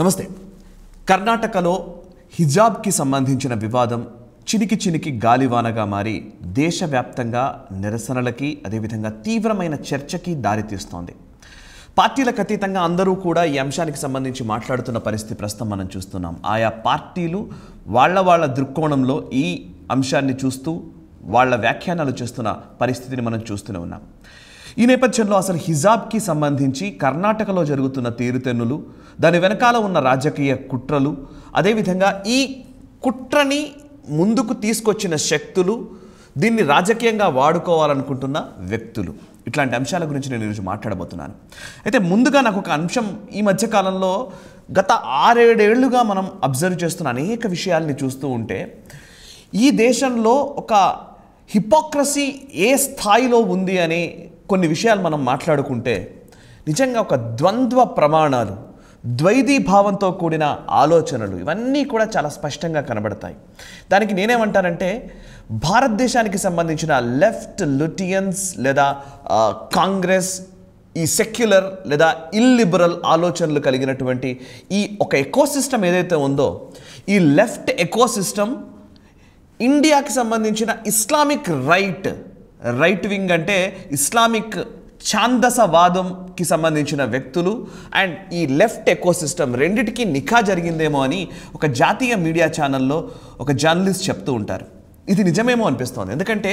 నమస్తే కర్ణాటకలో హిజాబ్కి సంబంధించిన వివాదం చినికి చినికి గాలివానగా మారి దేశవ్యాప్తంగా నిరసనలకి అదేవిధంగా తీవ్రమైన చర్చకి దారితీస్తోంది పార్టీలకు అతీతంగా అందరూ కూడా ఈ అంశానికి సంబంధించి మాట్లాడుతున్న పరిస్థితి ప్రస్తుతం మనం చూస్తున్నాం ఆయా పార్టీలు వాళ్ళ వాళ్ళ దృక్కోణంలో ఈ అంశాన్ని చూస్తూ వాళ్ళ వ్యాఖ్యానాలు చేస్తున్న పరిస్థితిని మనం చూస్తూనే ఉన్నాం ఈ నేపథ్యంలో అసలు హిజాబ్కి సంబంధించి కర్ణాటకలో జరుగుతున్న తీరుతెన్నులు దాని వెనకాల ఉన్న రాజకీయ కుట్రలు అదేవిధంగా ఈ కుట్రని ముందుకు తీసుకొచ్చిన శక్తులు దీన్ని రాజకీయంగా వాడుకోవాలనుకుంటున్న వ్యక్తులు ఇట్లాంటి అంశాల గురించి నేను ఈరోజు మాట్లాడబోతున్నాను అయితే ముందుగా నాకు ఒక అంశం ఈ మధ్యకాలంలో గత ఆరేడేళ్లుగా మనం అబ్జర్వ్ చేస్తున్న అనేక విషయాల్ని చూస్తూ ఉంటే ఈ దేశంలో ఒక హిపోక్రసీ ఏ స్థాయిలో ఉంది అనే కొన్ని విషయాలు మనం మాట్లాడుకుంటే నిజంగా ఒక ద్వంద్వ ప్రమాణాలు ద్వైదీభావంతో కూడిన ఆలోచనలు ఇవన్నీ కూడా చాలా స్పష్టంగా కనబడతాయి దానికి నేనేమంటానంటే భారతదేశానికి సంబంధించిన లెఫ్ట్ లుటియన్స్ లేదా కాంగ్రెస్ ఈ సెక్యులర్ లేదా ఇల్లిబరల్ ఆలోచనలు కలిగినటువంటి ఈ ఒక ఎకోసిస్టమ్ ఏదైతే ఉందో ఈ లెఫ్ట్ ఎకోసిస్టమ్ ఇండియాకి సంబంధించిన ఇస్లామిక్ రైట్ రైట్ వింగ్ అంటే ఇస్లామిక్ ఛాందసవాదంకి సంబంధించిన వ్యక్తులు అండ్ ఈ లెఫ్ట్ ఎకోసిస్టమ్ రెండిటికి నిఖా జరిగిందేమో అని ఒక జాతీయ మీడియా ఛానల్లో ఒక జర్నలిస్ట్ చెప్తూ ఉంటారు ఇది నిజమేమో అనిపిస్తోంది ఎందుకంటే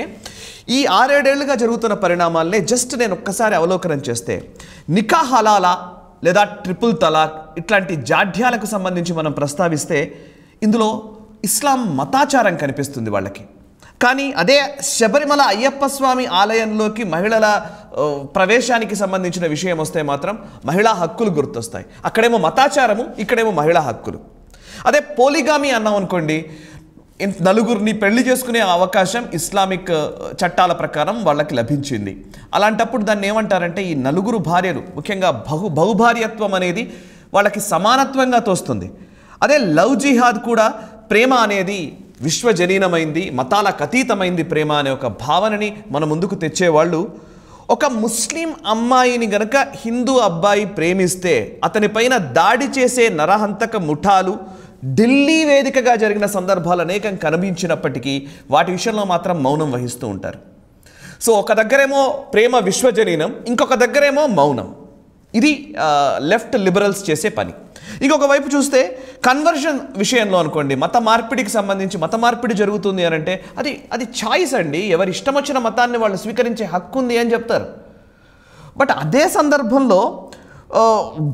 ఈ ఆరేడేళ్లుగా జరుగుతున్న పరిణామాలనే జస్ట్ నేను ఒక్కసారి అవలోకనం చేస్తే నిఖా హలాల లేదా ట్రిపుల్ తలాక్ ఇట్లాంటి జాఢ్యాలకు సంబంధించి మనం ప్రస్తావిస్తే ఇందులో ఇస్లాం మతాచారం కనిపిస్తుంది వాళ్ళకి కానీ అదే శబరిమల అయ్యప్ప స్వామి ఆలయంలోకి మహిళల ప్రవేశానికి సంబంధించిన విషయం వస్తే మాత్రం మహిళా హక్కులు గుర్తొస్తాయి అక్కడేమో మతాచారము ఇక్కడేమో మహిళా హక్కులు అదే పోలిగామి అన్నాం అనుకోండి నలుగురిని పెళ్లి చేసుకునే అవకాశం ఇస్లామిక్ చట్టాల ప్రకారం వాళ్ళకి లభించింది అలాంటప్పుడు దాన్ని ఏమంటారంటే ఈ నలుగురు భార్యలు ముఖ్యంగా బహు బహుభార్యత్వం అనేది వాళ్ళకి సమానత్వంగా తోస్తుంది అదే లవ్ జిహాద్ కూడా ప్రేమ అనేది విశ్వజనీనమైంది మతాలకు అతీతమైంది ప్రేమ అనే ఒక భావనని మన ముందుకు తెచ్చేవాళ్ళు ఒక ముస్లిం అమ్మాయిని గనక హిందూ అబ్బాయి ప్రేమిస్తే అతనిపైన దాడి చేసే నరహంతక ముఠాలు ఢిల్లీ వేదికగా జరిగిన సందర్భాలు అనేకం కనిపించినప్పటికీ వాటి విషయంలో మాత్రం మౌనం వహిస్తూ ఉంటారు సో ఒక దగ్గరేమో ప్రేమ విశ్వజనీనం ఇంకొక దగ్గరేమో మౌనం ఇది లెఫ్ట్ లిబరల్స్ చేసే పని ఇంకొక వైపు చూస్తే కన్వర్షన్ విషయంలో అనుకోండి మత మార్పిడికి సంబంధించి మత మార్పిడి జరుగుతుంది అని అంటే అది అది ఛాయిస్ అండి ఎవరి ఇష్టం వచ్చిన మతాన్ని వాళ్ళు స్వీకరించే హక్కు ఉంది అని చెప్తారు బట్ అదే సందర్భంలో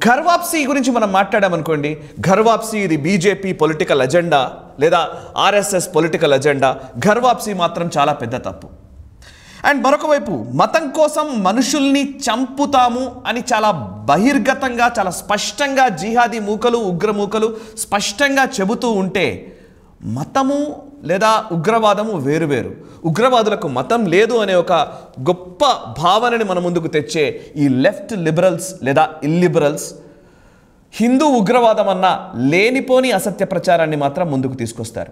గర్వాప్సీ గురించి మనం మాట్లాడామనుకోండి గర్వాప్సీ ఇది బీజేపీ పొలిటికల్ అజెండా లేదా ఆర్ఎస్ఎస్ పొలిటికల్ అజెండా గర్వాప్సీ మాత్రం చాలా పెద్ద తప్పు అండ్ మరొక వైపు మతం కోసం మనుషుల్ని చంపుతాము అని చాలా బహిర్గతంగా చాలా స్పష్టంగా జిహాదీ మూకలు ఉగ్రమూకలు స్పష్టంగా చెబుతూ ఉంటే మతము లేదా ఉగ్రవాదము వేరువేరు ఉగ్రవాదులకు మతం లేదు అనే ఒక గొప్ప భావనని మన ముందుకు తెచ్చే ఈ లెఫ్ట్ లిబరల్స్ లేదా ఇల్లిబరల్స్ హిందూ ఉగ్రవాదం అన్న లేనిపోని అసత్య ప్రచారాన్ని మాత్రం ముందుకు తీసుకొస్తారు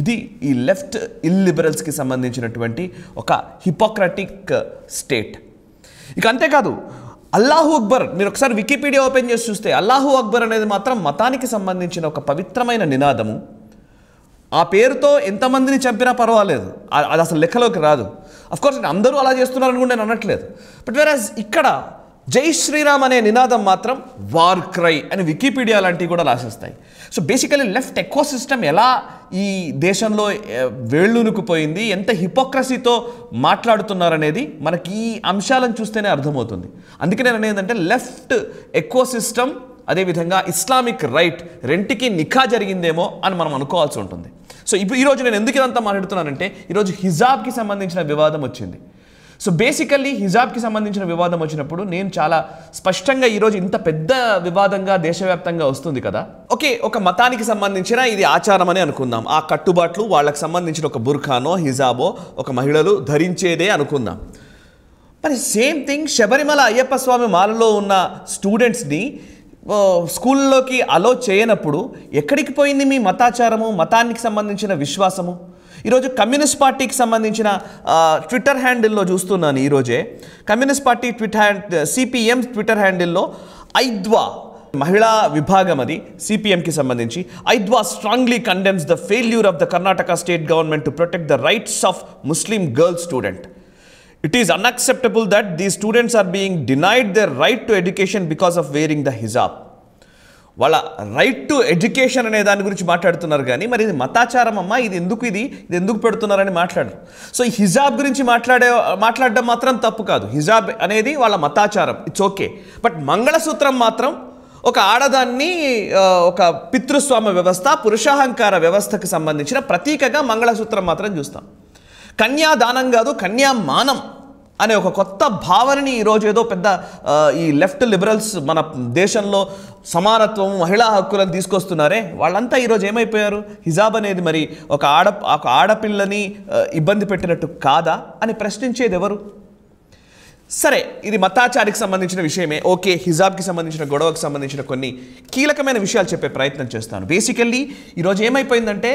ఇది ఈ లెఫ్ట్ ఇల్లిబరల్స్కి సంబంధించినటువంటి ఒక హిపోక్రటిక్ స్టేట్ ఇక అంతేకాదు అల్లాహు అక్బర్ మీరు ఒకసారి వికీపీడియా ఓపెన్ చేసి చూస్తే అల్లాహు అక్బర్ అనేది మాత్రం మతానికి సంబంధించిన ఒక పవిత్రమైన నినాదము ఆ పేరుతో ఎంతమందిని చంపినా పర్వాలేదు అది అసలు లెక్కలోకి రాదు అఫ్కోర్స్ అందరూ అలా చేస్తున్నారని కూడా నేను అనట్లేదు బట్ వేరే ఇక్కడ జై శ్రీరామ్ అనే నినాదం మాత్రం వార్ క్రై అని వికీపీడియా లాంటివి కూడా రాసేస్తాయి so basically left ecosystem ఎలా ఈ దేశంలో వేళ్ళునుకుపోయింది ఎంత హిపోక్రసీతో మాట్లాడుతున్నారనేది మనకి ఈ అంశాలను చూస్తేనే అర్థమవుతుంది అందుకే నేను ఏంటంటే లెఫ్ట్ ఎకో సిస్టమ్ అదేవిధంగా ఇస్లామిక్ రైట్ రెంటికి నిఖా జరిగిందేమో అని మనం అనుకోవాల్సి ఉంటుంది సో ఇప్పుడు ఈరోజు నేను ఎందుకు ఇదంతా మాట్లాడుతున్నానంటే ఈరోజు హిజాబ్కి సంబంధించిన వివాదం వచ్చింది సో బేసికల్లీ హిజాబ్కి సంబంధించిన వివాదం వచ్చినప్పుడు నేను చాలా స్పష్టంగా ఈరోజు ఇంత పెద్ద వివాదంగా దేశవ్యాప్తంగా వస్తుంది కదా ఓకే ఒక మతానికి సంబంధించిన ఇది ఆచారం అని అనుకుందాం ఆ కట్టుబాట్లు వాళ్ళకి సంబంధించిన ఒక బుర్ఖానో హిజాబో ఒక మహిళలు ధరించేదే అనుకుందాం మరి సేమ్ థింగ్ శబరిమల అయ్యప్ప స్వామి మాలలో ఉన్న స్టూడెంట్స్ని స్కూల్లోకి అలో చేయనప్పుడు ఎక్కడికి పోయింది మీ మతాచారము మతానికి సంబంధించిన విశ్వాసము ఈరోజు కమ్యూనిస్ట్ పార్టీకి సంబంధించిన ట్విట్టర్ హ్యాండిల్లో చూస్తున్నాను ఈరోజే communist party twit hand CPM Twitter హ్యాండిల్లో ఐద్వా మహిళా విభాగం అది సిపిఎంకి సంబంధించి ఐద్వా strongly condemns the failure of the Karnataka state government to protect the rights of Muslim girl student it is unacceptable that the students are being denied their right to education because of wearing the hijab వాళ్ళ right to education అనే దాని గురించి మాట్లాడుతున్నారు కానీ మరి ఇది మతాచారం అమ్మా ఇది ఎందుకు ఇది ఇది ఎందుకు పెడుతున్నారని మాట్లాడరు సో ఈ హిజాబ్ గురించి మాట్లాడే మాట్లాడడం మాత్రం తప్పు కాదు హిజాబ్ అనేది వాళ్ళ మతాచారం ఇట్స్ ఓకే బట్ మంగళసూత్రం మాత్రం ఒక ఆడదాన్ని ఒక పితృస్వామ వ్యవస్థ పురుషాహంకార వ్యవస్థకు సంబంధించిన ప్రతీకగా మంగళసూత్రం మాత్రం చూస్తాం కన్యాదానం కాదు కన్యామానం అనే ఒక కొత్త భావనని ఈరోజు ఏదో పెద్ద ఈ లెఫ్ట్ లిబరల్స్ మన దేశంలో సమానత్వం మహిళా హక్కులను తీసుకొస్తున్నారే వాళ్ళంతా ఈరోజు ఏమైపోయారు హిజాబ్ అనేది మరి ఒక ఆడ ఒక ఆడపిల్లని ఇబ్బంది పెట్టినట్టు కాదా అని ప్రశ్నించేది ఎవరు సరే ఇది మతాచారికి సంబంధించిన విషయమే ఓకే హిజాబ్కి సంబంధించిన గొడవకు సంబంధించిన కొన్ని కీలకమైన విషయాలు చెప్పే ప్రయత్నం చేస్తాను బేసికల్లీ ఈరోజు ఏమైపోయిందంటే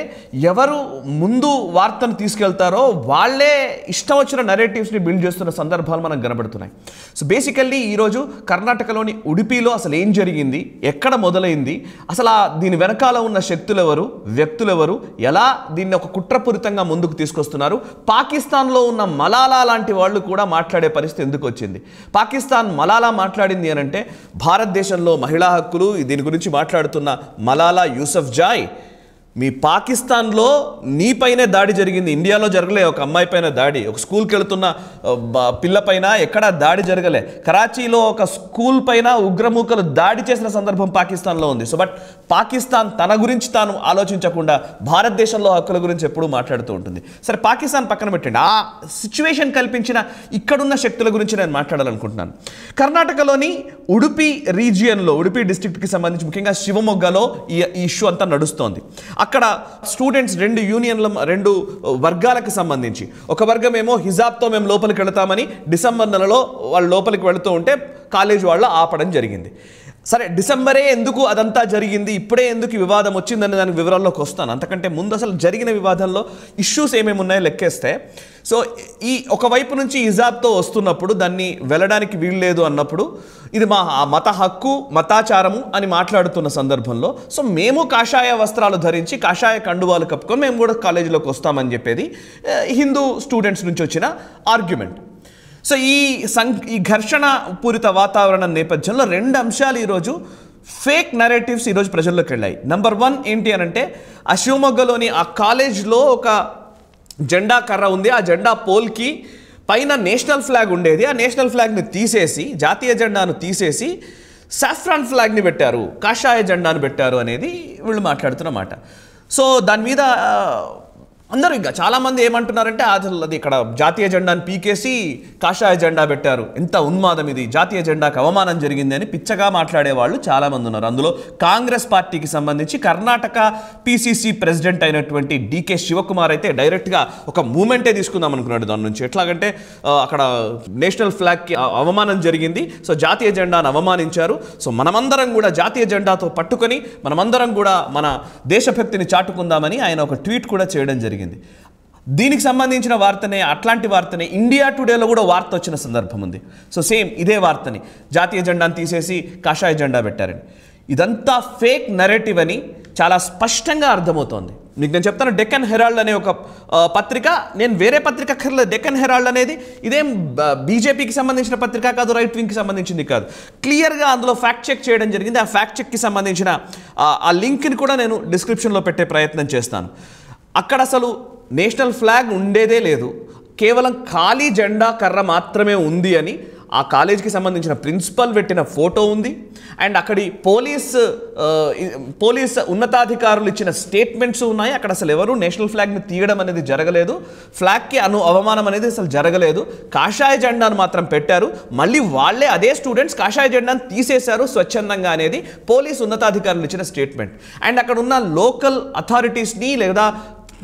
ఎవరు ముందు వార్తను తీసుకెళ్తారో వాళ్ళే ఇష్టం వచ్చిన నరేటివ్స్ని బిల్డ్ చేస్తున్న సందర్భాలు మనకు కనబడుతున్నాయి సో బేసికల్లీ ఈరోజు కర్ణాటకలోని ఉడిపిలో అసలు ఏం జరిగింది ఎక్కడ మొదలైంది అసలు దీని వెనకాల ఉన్న శక్తులెవరు వ్యక్తులెవరు ఎలా దీన్ని ఒక కుట్రపూరితంగా ముందుకు తీసుకొస్తున్నారు పాకిస్తాన్లో ఉన్న మలాలా లాంటి వాళ్ళు కూడా మాట్లాడే పరిస్థితి ఎందుకు ముందుకు వచ్చింది పాకిస్తాన్ మలాలా మాట్లాడింది అనంటే భారతదేశంలో మహిళా హక్కులు దీని గురించి మాట్లాడుతున్న మలాలా యూసఫ్ జాయ్ మీ పాకిస్తాన్లో నీపైనే దాడి జరిగింది ఇండియాలో జరగలే ఒక అమ్మాయి పైన దాడి ఒక స్కూల్కి వెళుతున్న పిల్లపైన ఎక్కడా దాడి జరగలే కరాచీలో ఒక స్కూల్ పైన ఉగ్రమూకలు దాడి చేసిన సందర్భం పాకిస్తాన్లో ఉంది సో బట్ పాకిస్తాన్ తన గురించి తాను ఆలోచించకుండా భారతదేశంలో హక్కుల గురించి ఎప్పుడూ మాట్లాడుతూ ఉంటుంది సరే పాకిస్తాన్ పక్కన పెట్టండి ఆ సిచ్యువేషన్ కల్పించిన ఇక్కడున్న శక్తుల గురించి నేను మాట్లాడాలనుకుంటున్నాను కర్ణాటకలోని ఉడుపి రీజియన్లో ఉడుపి డిస్టిక్ట్కి సంబంధించి ముఖ్యంగా శివమొగ్గలో ఈ ఇష్యూ అంతా నడుస్తోంది అక్కడ స్టూడెంట్స్ రెండు యూనియన్ల రెండు uh, వర్గాలకు సంబంధించి ఒక వర్గం ఏమో హిజాబ్తో మేము లోపలికి వెళతామని డిసెంబర్ నెలలో వాళ్ళు లోపలికి వెళుతూ ఉంటే కాలేజ్ వాళ్ళు ఆపడం జరిగింది సరే డిసెంబరే ఎందుకు అదంతా జరిగింది ఇప్పుడే ఎందుకు వివాదం వచ్చిందనే దానికి వివరాల్లోకి వస్తాను అంతకంటే ముందు అసలు జరిగిన వివాదంలో ఇష్యూస్ ఏమేమి ఉన్నాయో లెక్కేస్తే సో ఈ ఒకవైపు నుంచి ఇజాబ్తో వస్తున్నప్పుడు దాన్ని వెళ్ళడానికి వీల్లేదు అన్నప్పుడు ఇది మా మత హక్కు మతాచారము అని మాట్లాడుతున్న సందర్భంలో సో మేము కాషాయ వస్త్రాలు ధరించి కాషాయ కండువాలు కప్పుకొని మేము కూడా కాలేజీలోకి వస్తామని చెప్పేది హిందూ స్టూడెంట్స్ నుంచి వచ్చిన ఆర్గ్యుమెంట్ సో ఈ సం ఈ ఘర్షణ పూరిత వాతావరణం నేపథ్యంలో రెండు అంశాలు ఈరోజు ఫేక్ నెరేటివ్స్ ఈరోజు ప్రజల్లోకి వెళ్ళాయి నెంబర్ వన్ ఏంటి అని అంటే ఆ శివమొగ్గలోని ఆ కాలేజ్లో ఒక జెండా కర్ర ఉంది ఆ జెండా పోల్కి పైన నేషనల్ ఫ్లాగ్ ఉండేది ఆ నేషనల్ ఫ్లాగ్ని తీసేసి జాతీయ జెండాను తీసేసి సాఫ్రాన్ ఫ్లాగ్ని పెట్టారు కాషాయ జెండాను పెట్టారు అనేది వీళ్ళు మాట్లాడుతున్నమాట సో దాని మీద అందరూ ఇంకా చాలామంది ఏమంటున్నారంటే అసలు అది ఇక్కడ జాతీయ జెండాను పీకేసి కాషాయ జెండా పెట్టారు ఎంత ఉన్మాదం ఇది జాతీయ జెండాకు అవమానం జరిగింది అని పిచ్చగా వాళ్ళు చాలామంది ఉన్నారు అందులో కాంగ్రెస్ పార్టీకి సంబంధించి కర్ణాటక పీసీసీ ప్రెసిడెంట్ అయినటువంటి డీకే శివకుమార్ అయితే డైరెక్ట్గా ఒక మూమెంటే తీసుకుందాం అనుకున్నాడు దాని నుంచి ఎట్లాగంటే అక్కడ నేషనల్ ఫ్లాగ్కి అవమానం జరిగింది సో జాతీయ జెండాను అవమానించారు సో మనమందరం కూడా జాతీయ జెండాతో పట్టుకొని మనమందరం కూడా మన దేశభక్తిని చాటుకుందామని ఆయన ఒక ట్వీట్ కూడా చేయడం జరిగింది జరిగింది దీనికి సంబంధించిన వార్తనే అట్లాంటి వార్తనే ఇండియా టుడేలో కూడా వార్త వచ్చిన సందర్భం ఉంది సో సేమ్ ఇదే వార్తని జాతీయ జెండాను తీసేసి కాషాయ జెండా పెట్టారని ఇదంతా ఫేక్ నెరేటివ్ అని చాలా స్పష్టంగా అర్థమవుతోంది మీకు నేను చెప్తాను డెక్కన్ హెరాల్డ్ అనే ఒక పత్రిక నేను వేరే పత్రిక అక్కర్లేదు డెక్కన్ హెరాల్డ్ అనేది ఇదేం బీజేపీకి సంబంధించిన పత్రిక కాదు రైట్ వింగ్కి సంబంధించింది కాదు క్లియర్గా అందులో ఫ్యాక్ట్ చెక్ చేయడం జరిగింది ఆ ఫ్యాక్ట్ చెక్కి సంబంధించిన ఆ లింక్ని కూడా నేను డిస్క్రిప్షన్లో పెట్టే ప్రయత్నం చేస్తాను అక్కడ అసలు నేషనల్ ఫ్లాగ్ ఉండేదే లేదు కేవలం ఖాళీ జెండా కర్ర మాత్రమే ఉంది అని ఆ కాలేజ్కి సంబంధించిన ప్రిన్సిపల్ పెట్టిన ఫోటో ఉంది అండ్ అక్కడి పోలీస్ పోలీస్ ఉన్నతాధికారులు ఇచ్చిన స్టేట్మెంట్స్ ఉన్నాయి అక్కడ అసలు ఎవరు నేషనల్ ఫ్లాగ్ని తీయడం అనేది జరగలేదు ఫ్లాగ్కి అను అవమానం అనేది అసలు జరగలేదు కాషాయ జెండాను మాత్రం పెట్టారు మళ్ళీ వాళ్ళే అదే స్టూడెంట్స్ కాషాయ జెండాను తీసేశారు స్వచ్ఛందంగా అనేది పోలీస్ ఉన్నతాధికారులు ఇచ్చిన స్టేట్మెంట్ అండ్ అక్కడ ఉన్న లోకల్ అథారిటీస్ని లేదా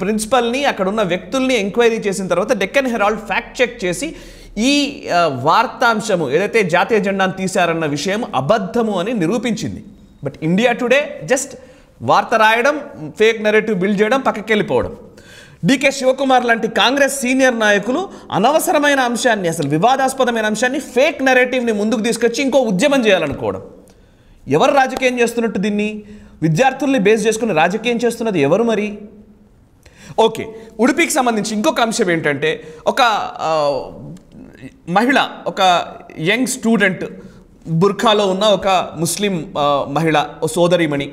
ప్రిన్సిపల్ని అక్కడున్న వ్యక్తుల్ని ఎంక్వైరీ చేసిన తర్వాత డెక్కన్ హెరాల్డ్ ఫ్యాక్ట్ చెక్ చేసి ఈ వార్తాంశము ఏదైతే జాతీయ జెండాను తీశారన్న విషయం అబద్ధము అని నిరూపించింది బట్ ఇండియా టుడే జస్ట్ వార్త రాయడం ఫేక్ నెరేటివ్ బిల్డ్ చేయడం పక్కకి వెళ్ళిపోవడం డికే శివకుమార్ లాంటి కాంగ్రెస్ సీనియర్ నాయకులు అనవసరమైన అంశాన్ని అసలు వివాదాస్పదమైన అంశాన్ని ఫేక్ నెరేటివ్ని ముందుకు తీసుకొచ్చి ఇంకో ఉద్యమం చేయాలనుకోవడం ఎవరు రాజకీయం చేస్తున్నట్టు దీన్ని విద్యార్థుల్ని బేస్ చేసుకుని రాజకీయం చేస్తున్నది ఎవరు మరి ఓకే ఉడిపికి సంబంధించి ఇంకొక అంశం ఏంటంటే ఒక మహిళ ఒక యంగ్ స్టూడెంట్ బుర్ఖాలో ఉన్న ఒక ముస్లిం మహిళ ఓ సోదరిమణి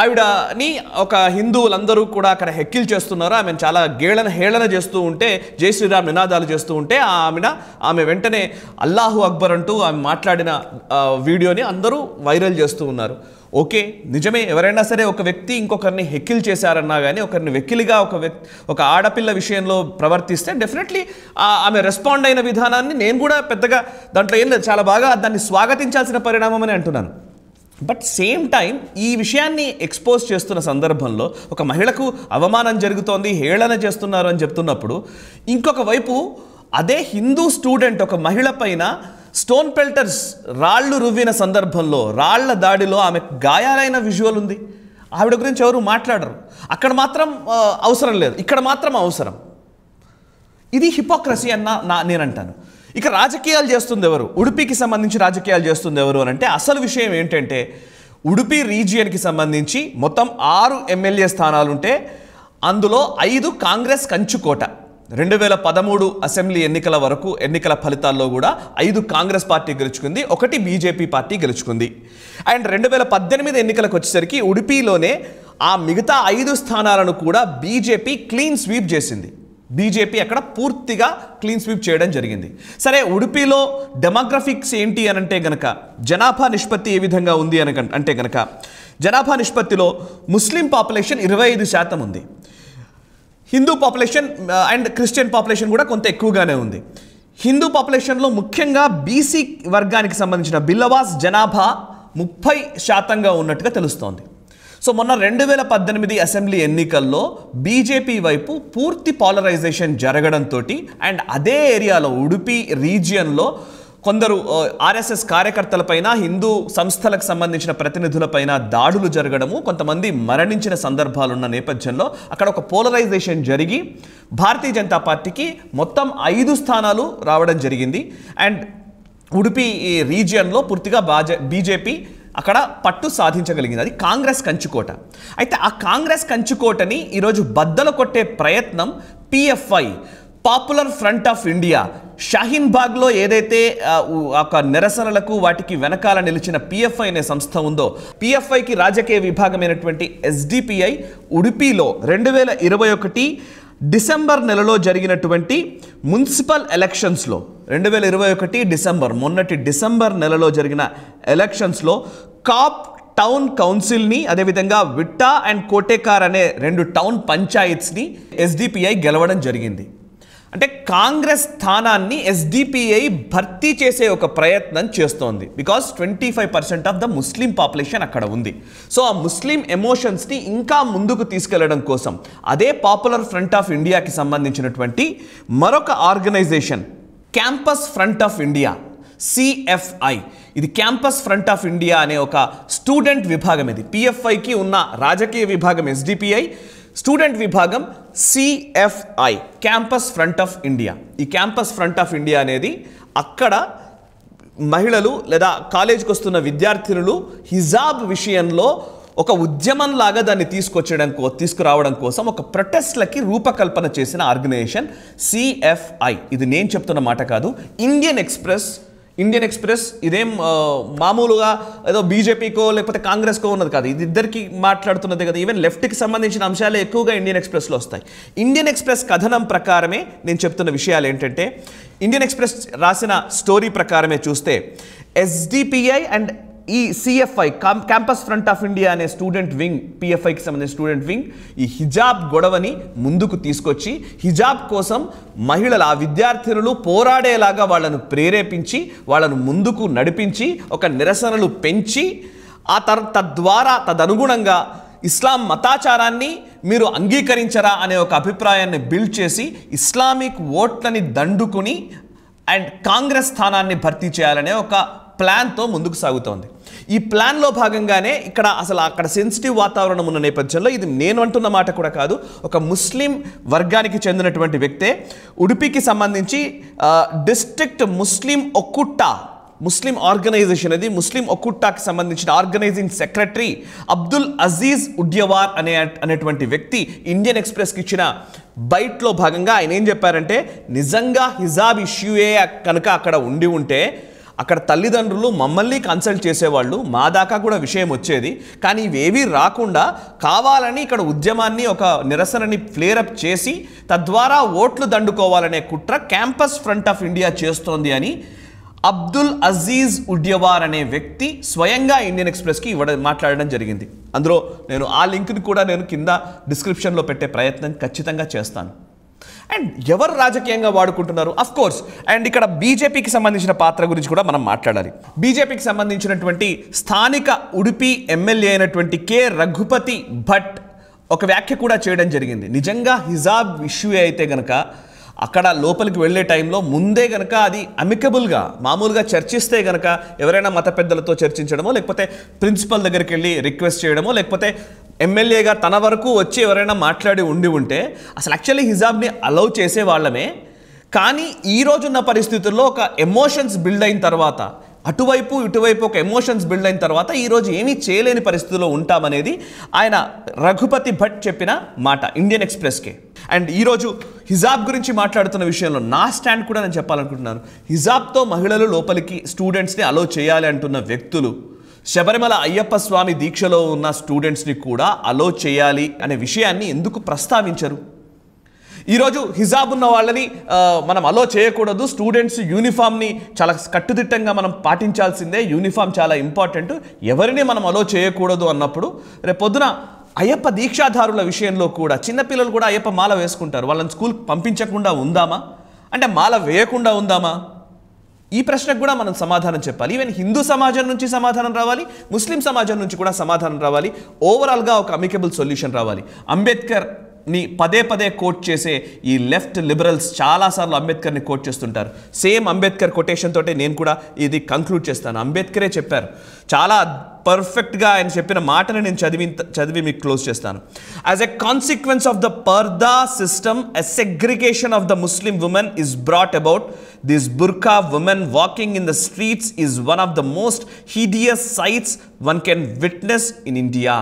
ఆవిడని ఒక హిందువులందరూ కూడా అక్కడ హెక్కిల్ చేస్తున్నారు ఆమెను చాలా గేళన హేళన చేస్తూ ఉంటే జై శ్రీరామ్ నినాదాలు చేస్తూ ఉంటే ఆమెన ఆమె వెంటనే అల్లాహు అక్బర్ అంటూ ఆమె మాట్లాడిన వీడియోని అందరూ వైరల్ చేస్తూ ఉన్నారు ఓకే నిజమే ఎవరైనా సరే ఒక వ్యక్తి ఇంకొకరిని హెక్కిల్ చేశారన్నా కానీ ఒకరిని వెక్కిలిగా ఒక వ్యక్తి ఒక ఆడపిల్ల విషయంలో ప్రవర్తిస్తే డెఫినెట్లీ ఆమె రెస్పాండ్ అయిన విధానాన్ని నేను కూడా పెద్దగా దాంట్లో ఏం చాలా బాగా దాన్ని స్వాగతించాల్సిన పరిణామం అని అంటున్నాను బట్ సేమ్ టైం ఈ విషయాన్ని ఎక్స్పోజ్ చేస్తున్న సందర్భంలో ఒక మహిళకు అవమానం జరుగుతోంది హేళన చేస్తున్నారు అని చెప్తున్నప్పుడు ఇంకొక వైపు అదే హిందూ స్టూడెంట్ ఒక మహిళ పైన స్టోన్ పెల్టర్స్ రాళ్ళు రువ్విన సందర్భంలో రాళ్ల దాడిలో ఆమె గాయాలైన విజువల్ ఉంది ఆవిడ గురించి ఎవరు మాట్లాడరు అక్కడ మాత్రం అవసరం లేదు ఇక్కడ మాత్రం అవసరం ఇది హిపోక్రసీ అన్న నా నేనంటాను ఇక రాజకీయాలు చేస్తుంది ఎవరు ఉడిపికి సంబంధించి రాజకీయాలు చేస్తుంది ఎవరు అని అంటే అసలు విషయం ఏంటంటే ఉడిపి రీజియన్కి సంబంధించి మొత్తం ఆరు ఎమ్మెల్యే స్థానాలుంటే అందులో ఐదు కాంగ్రెస్ కంచుకోట రెండు వేల పదమూడు అసెంబ్లీ ఎన్నికల వరకు ఎన్నికల ఫలితాల్లో కూడా ఐదు కాంగ్రెస్ పార్టీ గెలుచుకుంది ఒకటి బీజేపీ పార్టీ గెలుచుకుంది అండ్ రెండు వేల పద్దెనిమిది ఎన్నికలకు వచ్చేసరికి ఉడిపిలోనే ఆ మిగతా ఐదు స్థానాలను కూడా బీజేపీ క్లీన్ స్వీప్ చేసింది బీజేపీ అక్కడ పూర్తిగా క్లీన్ స్వీప్ చేయడం జరిగింది సరే ఉడిపిలో డెమోగ్రఫిక్స్ ఏంటి అని అంటే గనక జనాభా నిష్పత్తి ఏ విధంగా ఉంది అని అంటే గనక జనాభా నిష్పత్తిలో ముస్లిం పాపులేషన్ ఇరవై ఐదు శాతం ఉంది Hindu population and Christian population కూడా కొంత ఎక్కువగానే ఉంది హిందూ పాపులేషన్లో ముఖ్యంగా బీసీ వర్గానికి సంబంధించిన బిల్లవాస్ జనాభా ముప్పై శాతంగా ఉన్నట్టుగా తెలుస్తోంది సో మొన్న రెండు వేల పద్దెనిమిది అసెంబ్లీ ఎన్నికల్లో బీజేపీ వైపు పూర్తి పాలరైజేషన్ జరగడంతో అండ్ అదే ఏరియాలో ఉడిపి రీజియన్లో కొందరు ఆర్ఎస్ఎస్ కార్యకర్తలపైన హిందూ సంస్థలకు సంబంధించిన ప్రతినిధులపైన దాడులు జరగడము కొంతమంది మరణించిన సందర్భాలున్న నేపథ్యంలో అక్కడ ఒక పోలరైజేషన్ జరిగి భారతీయ జనతా పార్టీకి మొత్తం ఐదు స్థానాలు రావడం జరిగింది అండ్ ఉడిపి రీజియన్లో పూర్తిగా బాజే బీజేపీ అక్కడ పట్టు సాధించగలిగింది అది కాంగ్రెస్ కంచుకోట అయితే ఆ కాంగ్రెస్ కంచుకోటని ఈరోజు బద్దలు కొట్టే ప్రయత్నం PFI popular front of India Shaheen బాగ్లో ఏదైతే ఒక నిరసనలకు వాటికి వెనకాల నిలిచిన పిఎఫ్ఐ అనే సంస్థ ఉందో పిఎఫ్ఐకి రాజకీయ విభాగమైనటువంటి ఎస్డిపిఐ ఉడిపిలో రెండు వేల ఇరవై ఒకటి డిసెంబర్ నెలలో జరిగినటువంటి మున్సిపల్ ఎలక్షన్స్లో రెండు వేల ఇరవై ఒకటి డిసెంబర్ మొన్నటి డిసెంబర్ నెలలో జరిగిన ఎలక్షన్స్లో కాప్ టౌన్ కౌన్సిల్ని అదేవిధంగా విట్టా అండ్ కోటేకార్ అనే రెండు టౌన్ పంచాయత్స్ని ఎస్డిపిఐ గెలవడం జరిగింది అంటే కాంగ్రెస్ స్థానాన్ని ఎస్డిపిఐ భర్తీ చేసే ఒక ప్రయత్నం చేస్తోంది because twenty five percent of the Muslim population అక్కడ ఉంది సో ఆ ముస్లిం ఎమోషన్స్ని ఇంకా ముందుకు తీసుకెళ్లడం కోసం అదే పాపులర్ ఫ్రంట్ ఆఫ్ ఇండియాకి సంబంధించినటువంటి మరొక organization campus front of India CFI ఇది క్యాంపస్ ఫ్రంట్ ఆఫ్ ఇండియా అనే ఒక స్టూడెంట్ విభాగం ఇది పిఎఫ్ఐకి ఉన్న రాజకీయ విభాగం ఎస్డిపిఐ స్టూడెంట్ విభాగం CFI campus front of India ఈ క్యాంపస్ ఫ్రంట్ ఆఫ్ ఇండియా అనేది అక్కడ మహిళలు లేదా కాలేజీకి వస్తున్న విద్యార్థినులు హిజాబ్ విషయంలో ఒక ఉద్యమంలాగా దాన్ని తీసుకొచ్చడం కో తీసుకురావడం కోసం ఒక ప్రొటెస్ట్లకి రూపకల్పన చేసిన ఆర్గనైజేషన్ సిఎఫ్ఐ ఇది నేను చెప్తున్న మాట కాదు ఇండియన్ ఎక్స్ప్రెస్ ఇండియన్ ఎక్స్ప్రెస్ ఇదేం మామూలుగా ఏదో బీజేపీకో లేకపోతే కాంగ్రెస్కో ఉన్నది కాదు ఇది ఇద్దరికి మాట్లాడుతున్నదే కదా ఈవెన్ లెఫ్ట్కి సంబంధించిన అంశాలే ఎక్కువగా ఇండియన్ ఎక్స్ప్రెస్లో వస్తాయి ఇండియన్ ఎక్స్ప్రెస్ కథనం ప్రకారమే నేను చెప్తున్న విషయాలు ఏంటంటే ఇండియన్ ఎక్స్ప్రెస్ రాసిన స్టోరీ ప్రకారమే చూస్తే ఎస్డిపిఐ అండ్ ఈ CFI campus front of India అనే స్టూడెంట్ వింగ్ పిఎఫ్ఐకి సంబంధించిన స్టూడెంట్ వింగ్ ఈ హిజాబ్ గొడవని ముందుకు తీసుకొచ్చి హిజాబ్ కోసం మహిళలు ఆ విద్యార్థినులు పోరాడేలాగా వాళ్ళను ప్రేరేపించి వాళ్ళను ముందుకు నడిపించి ఒక నిరసనలు పెంచి ఆ తర్ తద్వారా తదనుగుణంగా ఇస్లాం మతాచారాన్ని మీరు అంగీకరించరా అనే ఒక అభిప్రాయాన్ని బిల్డ్ చేసి ఇస్లామిక్ ఓట్లని దండుకుని అండ్ కాంగ్రెస్ స్థానాన్ని భర్తీ చేయాలనే ఒక ప్లాన్తో ముందుకు సాగుతోంది ఈ ప్లాన్లో భాగంగానే ఇక్కడ అసలు అక్కడ సెన్సిటివ్ వాతావరణం ఉన్న నేపథ్యంలో ఇది నేను అంటున్న మాట కూడా కాదు ఒక ముస్లిం వర్గానికి చెందినటువంటి వ్యక్తే ఉడిపికి సంబంధించి డిస్ట్రిక్ట్ ముస్లిం ఒక్కుట్ట ముస్లిం ఆర్గనైజేషన్ అది ముస్లిం ఒకుట్టాకి సంబంధించిన ఆర్గనైజింగ్ సెక్రటరీ అబ్దుల్ అజీజ్ ఉడ్యవార్ అనే అనేటువంటి వ్యక్తి ఇండియన్ ఎక్స్ప్రెస్కి ఇచ్చిన బైట్లో భాగంగా ఆయన ఏం చెప్పారంటే నిజంగా హిజాబ్ ఇష్యూయే కనుక అక్కడ ఉండి ఉంటే అక్కడ తల్లిదండ్రులు మమ్మల్ని కన్సల్ట్ చేసేవాళ్ళు మా దాకా కూడా విషయం వచ్చేది కానీ ఇవేవి రాకుండా కావాలని ఇక్కడ ఉద్యమాన్ని ఒక నిరసనని ఫ్లేరప్ చేసి తద్వారా ఓట్లు దండుకోవాలనే కుట్ర క్యాంపస్ ఫ్రంట్ ఆఫ్ ఇండియా చేస్తోంది అని అబ్దుల్ అజీజ్ ఉడ్యవార్ అనే వ్యక్తి స్వయంగా ఇండియన్ ఎక్స్ప్రెస్కి ఇవ్వడం మాట్లాడడం జరిగింది అందులో నేను ఆ లింక్ని కూడా నేను కింద డిస్క్రిప్షన్లో పెట్టే ప్రయత్నం ఖచ్చితంగా చేస్తాను అండ్ ఎవరు రాజకీయంగా వాడుకుంటున్నారు అఫ్ కోర్స్ అండ్ ఇక్కడ బీజేపీకి సంబంధించిన పాత్ర గురించి కూడా మనం మాట్లాడాలి బీజేపీకి సంబంధించినటువంటి స్థానిక ఉడిపి ఎమ్మెల్యే అయినటువంటి కె రఘుపతి భట్ ఒక వ్యాఖ్య కూడా చేయడం జరిగింది నిజంగా హిజాబ్ ఇష్యూ అయితే గనక అక్కడ లోపలికి వెళ్ళే టైంలో ముందే గనక అది అమికబుల్గా మామూలుగా చర్చిస్తే గనక ఎవరైనా మత పెద్దలతో చర్చించడమో లేకపోతే ప్రిన్సిపల్ దగ్గరికి వెళ్ళి రిక్వెస్ట్ చేయడమో లేకపోతే ఎమ్మెల్యేగా తన వరకు వచ్చి ఎవరైనా మాట్లాడి ఉండి ఉంటే అసలు యాక్చువల్లీ హిజాబ్ని అలౌ చేసే వాళ్ళమే కానీ ఈ రోజున్న పరిస్థితుల్లో ఒక ఎమోషన్స్ బిల్డ్ అయిన తర్వాత అటువైపు ఇటువైపు ఒక ఎమోషన్స్ బిల్డ్ అయిన తర్వాత ఈరోజు ఏమీ చేయలేని పరిస్థితిలో ఉంటామనేది ఆయన రఘుపతి భట్ చెప్పిన మాట ఇండియన్ ఎక్స్ప్రెస్కే అండ్ ఈరోజు హిజాబ్ గురించి మాట్లాడుతున్న విషయంలో నా స్టాండ్ కూడా నేను చెప్పాలనుకుంటున్నాను హిజాబ్తో మహిళలు లోపలికి స్టూడెంట్స్ని అలో చేయాలి అంటున్న వ్యక్తులు శబరిమల అయ్యప్ప స్వామి దీక్షలో ఉన్న స్టూడెంట్స్ని కూడా అలో చేయాలి అనే విషయాన్ని ఎందుకు ప్రస్తావించరు ఈరోజు హిజాబ్ ఉన్న వాళ్ళని మనం అలో చేయకూడదు స్టూడెంట్స్ యూనిఫామ్ని చాలా కట్టుదిట్టంగా మనం పాటించాల్సిందే యూనిఫామ్ చాలా ఇంపార్టెంట్ ఎవరిని మనం అలో చేయకూడదు అన్నప్పుడు రేపొద్దున అయ్యప్ప దీక్షాధారుల విషయంలో కూడా చిన్నపిల్లలు కూడా అయ్యప్ప మాల వేసుకుంటారు వాళ్ళని స్కూల్ పంపించకుండా ఉందామా అంటే మాల వేయకుండా ఉందామా ఈ ప్రశ్నకు కూడా మనం సమాధానం చెప్పాలి ఈవెన్ హిందూ సమాజం నుంచి సమాధానం రావాలి ముస్లిం సమాజం నుంచి కూడా సమాధానం రావాలి ఓవరాల్గా ఒక అమికబుల్ సొల్యూషన్ రావాలి అంబేద్కర్ ని పదే పదే కోట్ చేసే ఈ లెఫ్ట్ లిబరల్స్ చాలాసార్లు అంబేద్కర్ని కోట్ చేస్తుంటారు సేమ్ అంబేద్కర్ కొటేషన్ తోటే నేను కూడా ఇది కంక్లూడ్ చేస్తాను అంబేద్కరే చెప్పారు చాలా పర్ఫెక్ట్గా ఆయన చెప్పిన మాటను నేను చదివి చదివి మీకు క్లోజ్ చేస్తాను as a consequence of the purdah system a segregation of the Muslim women is brought about this burqa women walking in the streets is one of the most hideous sights one can witness in India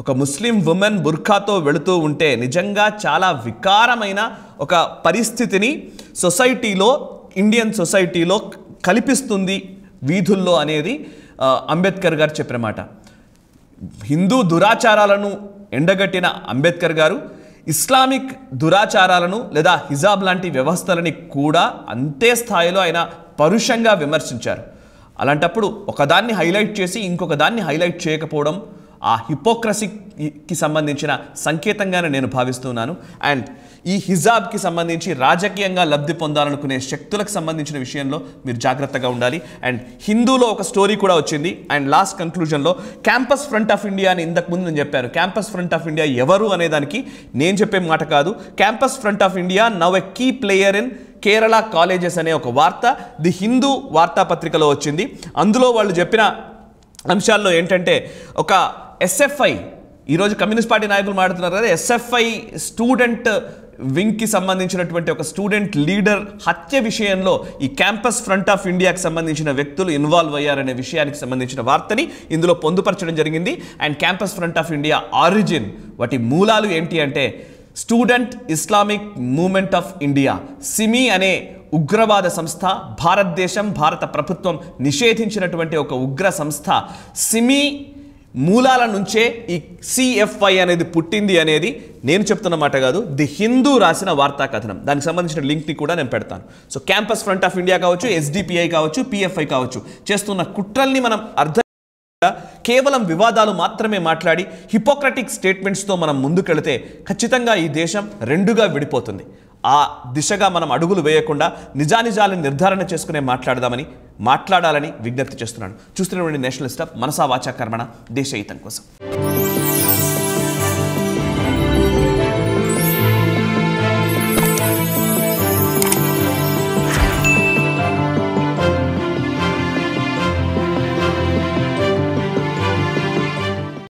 ఒక Muslim women బుర్ఖాతో వెళుతూ ఉంటే నిజంగా చాలా వికారమైన ఒక పరిస్థితిని సొసైటీలో Indian సొసైటీలో కల్పిస్తుంది వీధుల్లో అనేది అంబేద్కర్ గారు చెప్పిన మాట హిందూ దురాచారాలను ఎండగట్టిన అంబేద్కర్ గారు ఇస్లామిక్ దురాచారాలను లేదా హిజాబ్ లాంటి వ్యవస్థలని కూడా అంతే స్థాయిలో ఆయన పరుషంగా విమర్శించారు అలాంటప్పుడు ఒకదాన్ని హైలైట్ చేసి ఇంకొక దాన్ని హైలైట్ చేయకపోవడం ఆ హిపోక్రసీకి సంబంధించిన సంకేతంగానే నేను భావిస్తున్నాను అండ్ ఈ హిజాబ్కి సంబంధించి రాజకీయంగా లబ్ధి పొందాలనుకునే శక్తులకు సంబంధించిన విషయంలో మీరు జాగ్రత్తగా ఉండాలి అండ్ హిందూలో ఒక స్టోరీ కూడా వచ్చింది అండ్ లాస్ట్ కన్క్లూజన్లో క్యాంపస్ ఫ్రంట్ ఆఫ్ ఇండియా అని ఇంతకుముందు నేను చెప్పాను క్యాంపస్ ఫ్రంట్ ఆఫ్ ఇండియా ఎవరు అనేదానికి నేను చెప్పే మాట కాదు campus front of India now a key player in Kerala colleges అనే ఒక వార్త ది హిందూ వార్తాపత్రికలో వచ్చింది అందులో వాళ్ళు చెప్పిన అంశాల్లో ఏంటంటే ఒక ఎస్ఎఫ్ఐ ఈరోజు కమ్యూనిస్ట్ పార్టీ నాయకులు మాట్లాడుతున్నారు కదా ఎస్ఎఫ్ఐ స్టూడెంట్ వింగ్కి సంబంధించినటువంటి ఒక స్టూడెంట్ లీడర్ హత్య విషయంలో ఈ క్యాంపస్ ఫ్రంట్ ఆఫ్ ఇండియాకి సంబంధించిన వ్యక్తులు ఇన్వాల్వ్ అయ్యారనే విషయానికి సంబంధించిన వార్తని ఇందులో పొందుపరచడం జరిగింది and campus front of India origin వాటి మూలాలు ఏంటి అంటే student Islamic movement of India SIMI అనే ఉగ్రవాద సంస్థ భారతదేశం భారత ప్రభుత్వం నిషేధించినటువంటి ఒక ఉగ్ర సంస్థ సిమి మూలాల నుంచే ఈ సిఎఫ్ఐ అనేది పుట్టింది అనేది నేను చెప్తున్న మాట కాదు ది హిందూ రాసిన వార్తా కథనం దానికి సంబంధించిన లింక్ని కూడా నేను పెడతాను so campus front of India కావచ్చు ఎస్డిపిఐ కావచ్చు పిఎఫ్ఐ కావచ్చు చేస్తున్న కుట్రల్ని మనం అర్థం కేవలం వివాదాలు మాత్రమే మాట్లాడి హిపోక్రటిక్ స్టేట్మెంట్స్తో మనం ముందుకెళితే ఖచ్చితంగా ఈ దేశం రెండుగా విడిపోతుంది ఆ దిశగా మనం అడుగులు వేయకుండా నిజానిజాలను నిర్ధారణ చేసుకునే మాట్లాడదామని మాట్లాడాలని విజ్ఞప్తి చేస్తున్నాను చూస్తున్నటువంటి నేషనల్ స్టాఫ్ మనసా వాచా కర్మణ దేశ కోసం